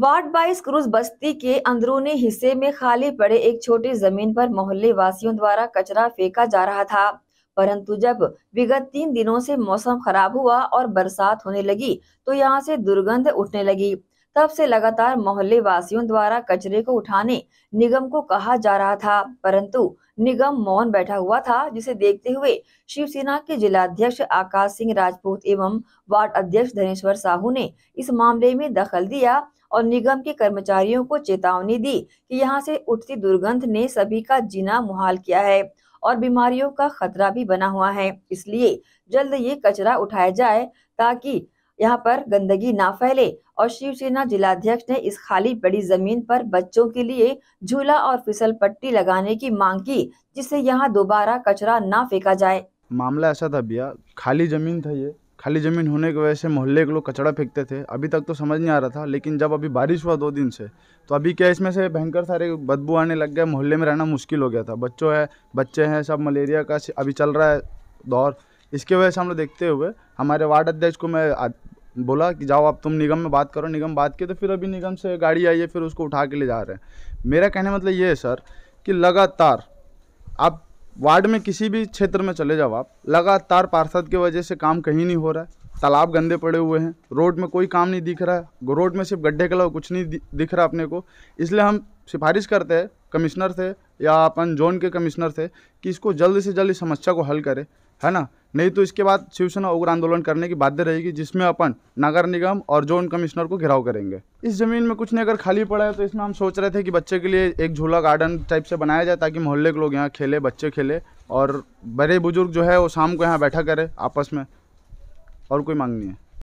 ward बाईस cruise बस्ती के अंदरूनी हिस्से में खाली पड़े एक छोटी जमीन पर मोहल्ले वासियों द्वारा कचरा फेंका जा रहा था परंतु जब विगत तीन दिनों से मौसम खराब हुआ और बरसात होने लगी तो यहां से दुर्गंध उठने लगी तब से लगातार मोहल्ले वासियों द्वारा कचरे को उठाने निगम को कहा जा रहा था परंतु निगम मौन बैठा हुआ था जिसे देखते हुए शिवसेना के जिलाध्यक्ष आकाश सिंह राजपूत एवं वार्ड अध्यक्ष धनेश्वर साहू ने इस मामले में दखल दिया और निगम के कर्मचारियों को चेतावनी दी कि यहाँ से उठती दुर्गंध ने सभी का जीना मुहाल किया है और बीमारियों का खतरा भी बना हुआ है इसलिए जल्द ये कचरा उठाया जाए ताकि यहाँ पर गंदगी ना फैले और शिवसेना जिलाध्यक्ष ने इस खाली बड़ी जमीन पर बच्चों के लिए झूला और फिसल पट्टी लगाने की मांग की जिससे यहाँ दोबारा कचरा ना फेंका जाए मामला ऐसा था भैया खाली जमीन था ये खाली ज़मीन होने की वजह से मोहल्ले के लोग कचड़ा फेंकते थे अभी तक तो समझ नहीं आ रहा था लेकिन जब अभी बारिश हुआ दो दिन से तो अभी क्या इसमें से भयंकर सारे बदबू आने लग गए मोहल्ले में रहना मुश्किल हो गया था बच्चों है बच्चे हैं सब मलेरिया का अभी चल रहा है दौर इसके वजह से हम लोग देखते हुए हमारे वार्ड अध्यक्ष को मैं बोला कि जाओ आप तुम निगम में बात करो निगम बात की तो फिर अभी निगम से गाड़ी आई है फिर उसको उठा के ले जा रहे हैं मेरा कहने मतलब ये है सर कि लगातार आप वार्ड में किसी भी क्षेत्र में चले जाओ आप लगातार पार्षद की वजह से काम कहीं नहीं हो रहा है तालाब गंदे पड़े हुए हैं रोड में कोई काम नहीं दिख रहा है रोड में सिर्फ गड्ढे के अलावा कुछ नहीं दिख रहा अपने को इसलिए हम सिफारिश करते हैं कमिश्नर थे या अपन जोन के कमिश्नर थे कि इसको जल्द से जल्द इस समस्या को हल करें है ना नहीं तो इसके बाद शिवसेना उग्र आंदोलन करने की बाध्य रहेगी जिसमें अपन नगर निगम और जोन कमिश्नर को घेराव करेंगे इस ज़मीन में कुछ नहीं अगर खाली पड़ा है तो इसमें हम सोच रहे थे कि बच्चे के लिए एक झूला गार्डन टाइप से बनाया जाए ताकि मोहल्ले के लोग यहाँ खेले बच्चे खेले और बड़े बुजुर्ग जो है वो शाम को यहाँ बैठा करे आपस में और कोई मांगनी है